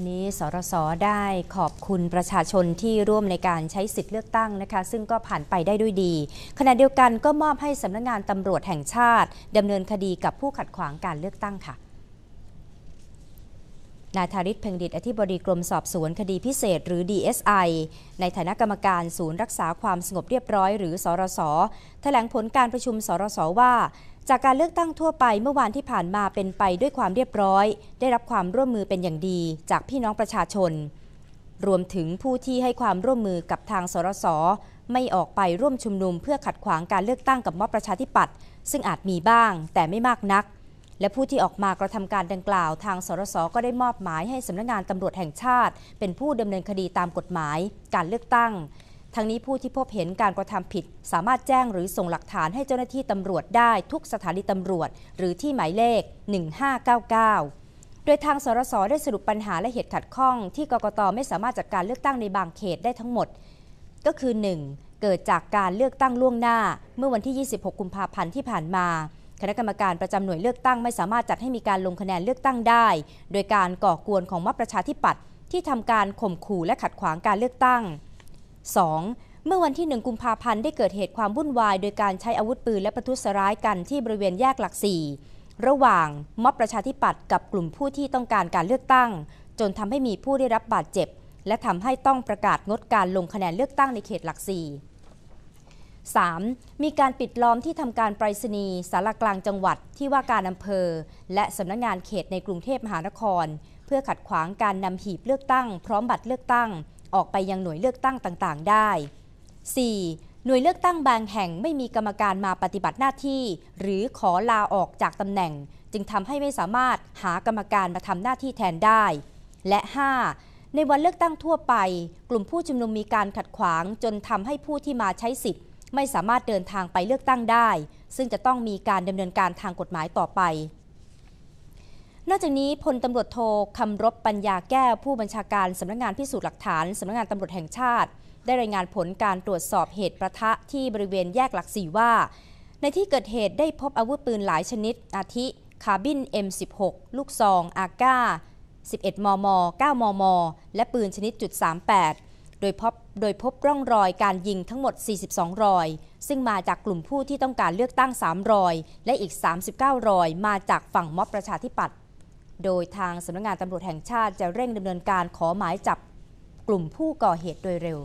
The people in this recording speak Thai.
วันนี้สรสได้ขอบคุณประชาชนที่ร่วมในการใช้สิทธิ์เลือกตั้งนะคะ ซึ่งก็ผ่านไปได้ด้วยดี ขณะเดียวกันก็มอบให้สำนักงงานตำรวจแห่งชาติดำเนินคดีกับผู้ขัดขวางการเลือกตั้งค่ะนายธาริศเพ่งดิตอธิบดีกรมสอบสวนคดีพิเศษหรือ DSI ในฐานะกรรมการศูนย์รักษาความสงบเรียบร้อย หรือ สรสแถลงผลการประชุมสรสว่า จากการเลือกตั้งทั่วไปเมื่อวานที่ผ่านมาเป็นไปด้วยความเรียบร้อย ได้รับความร่วมมือเป็นอย่างดี จากพี่น้องประชาชน รวมถึงผู้ที่ให้ความร่วมมือกับทางสรสไม่ออกไปร่วมชุมนุม เพื่อขัดขวางการเลือกตั้งกับม็อบประชาธิปัตย์ซึ่งอาจมีบ้าง แต่ไม่มากนักและผู้ที่ออกมากระทำการดังกล่าวทางสรสก็ได้มอบหมาย ให้สำนักงงานตำรวจแห่งชาติ เป็นผู้ดำเนินคดีตามกฎหมายการเลือกตั้ง ทั้งนี้ผู้ที่พบเห็นการกระทำผิดสามารถแจ้งหรือส่งหลักฐานให้เจ้าหน้าที่ตำรวจได้ ทุกสถานีตำรวจ หรือที่หมายเลข 1599 โดยทางสรสได้สรุปปัญหาและเหตุขัดข้องที่กกตไม่สามารถจัดการเลือกตั้งในบางเขตได้ทั้งหมด ก็คือ 1. เกิดจากการเลือกตั้งล่วงหน้าเมื่อวันที่ 26 กุมภาพันธ์ที่ผ่านมาคณะกรรมการประจำหน่วยเลือกตั้ง ไม่สามารถจัดให้มีการลงคะแนนเลือกตั้งได้ โดยการก่อกวนของมับประชาธิปัตย์ที่ทำการข่มขู่และขัดขวางการเลือกตั้ง 2. เมื่อวันที่1กุมภาพันธ์ได้เกิดเหตุความวุ่นวาย โดยการใช้อาวุธปืนและประทุษร้ายกันที่บริเวณแยกหลักสี่ระหว่างม็อบประชาธิปัตย์กับกลุ่มผู้ที่ต้องการการเลือกตั้ง จนทำให้มีผู้ได้รับบาดเจ็บ และทำให้ต้องประกาศงดการลงคะแนนเลือกตั้งในเขตหลักสี่ 3. มีการปิดล้อมที่ทำการไปรษณีย์สารกลางจังหวัดที่ว่าการอำเภอ และสำนักงงานเขตในกรุงเทพมหานคร เพื่อขัดขวางการนำหีบเลือกตั้ง พร้อมบัตรเลือกตั้งออกไปยังหน่วยเลือกตั้งต่าง ๆ ได้ 4. หน่วยเลือกตั้งบางแห่งไม่มีกรรมการมาปฏิบัติหน้าที่ หรือขอลาออกจากตำแหน่ง จึงทำให้ไม่สามารถหากรรมการมาทำหน้าที่แทนได้ และ 5. ในวันเลือกตั้งทั่วไป กลุ่มผู้ชุมนุมมีการขัดขวางจนทำให้ผู้ที่มาใช้สิทธิไม่สามารถเดินทางไปเลือกตั้งได้ ซึ่งจะต้องมีการดำเนินการทางกฎหมายต่อไป นอกจากนี้พลตำรวจโทคำรบปัญญาแก้วผู้บัญชาการสำนักงงานพิสูจน์หลักฐานสำนักงงานตำรวจแห่งชาติ ได้รายงานผลการตรวจสอบเหตุประทะที่บริเวณแยกหลักสี่ว่า ในที่เกิดเหตุได้พบอาวุธปืนหลายชนิด อาทิคาบิน M16 ลูกซองอาก้า11มม9 มมและปืนชนิดจุด38โดยพบโดยพบร่องรอยการยิงทั้งหมด 42 รอย ซึ่งมาจากกลุ่มผู้ที่ต้องการเลือกตั้ง 3 รอย และอีก 39 รอยมาจากฝั่งม็อบประชาธิปัตย์ โดยทางสำนักงงานตำรวจแห่งชาติจะเร่งดำเนินการขอหมายจับกลุ่มผู้ก่อเหตุโดยเร็ว